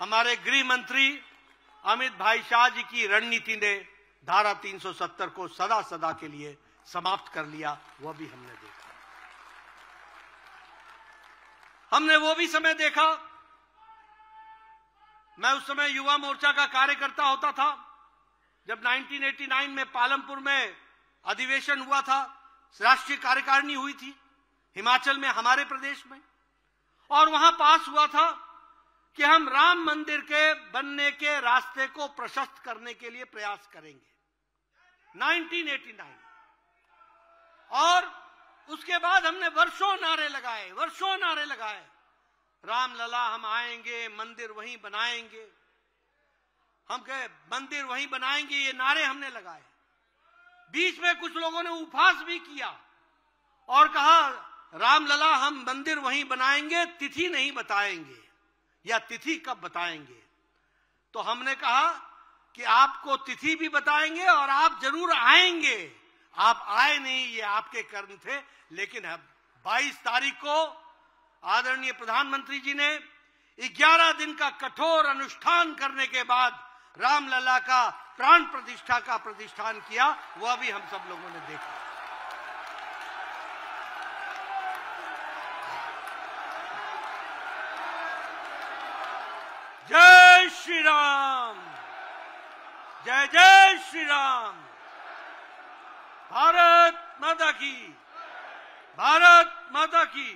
हमारे गृह मंत्री अमित भाई शाह जी की रणनीति ने धारा 370 को सदा सदा के लिए समाप्त कर लिया वह भी हमने देखा हमने वो भी समय देखा मैं उस समय युवा मोर्चा का कार्यकर्ता होता था जब 1989 में पालमपुर में अधिवेशन हुआ था राष्ट्रीय कार्यकारिणी हुई थी हिमाचल में हमारे प्रदेश में और वहां पास हुआ था कि हम राम मंदिर के बनने के रास्ते को प्रशस्त करने के लिए प्रयास करेंगे 1989 और उसके बाद हमने वर्षों नारे लगाए वर्षों नारे लगाए रामलला हम आएंगे मंदिर वहीं बनाएंगे हम कहे मंदिर वहीं बनाएंगे ये नारे हमने लगाए बीच में कुछ लोगों ने उपहास भी किया और कहा रामलला हम मंदिर वहीं बनाएंगे तिथि नहीं बताएंगे या तिथि कब बताएंगे तो हमने कहा कि आपको तिथि भी बताएंगे और आप जरूर आएंगे आप आए नहीं ये आपके कर्म थे लेकिन अब 22 तारीख को आदरणीय प्रधानमंत्री जी ने 11 दिन का कठोर अनुष्ठान करने के बाद रामलला का प्राण प्रतिष्ठा का प्रतिष्ठान किया वह भी हम सब लोगों ने देखा श्री राम जय जय श्री राम भारत माता की भारत माता की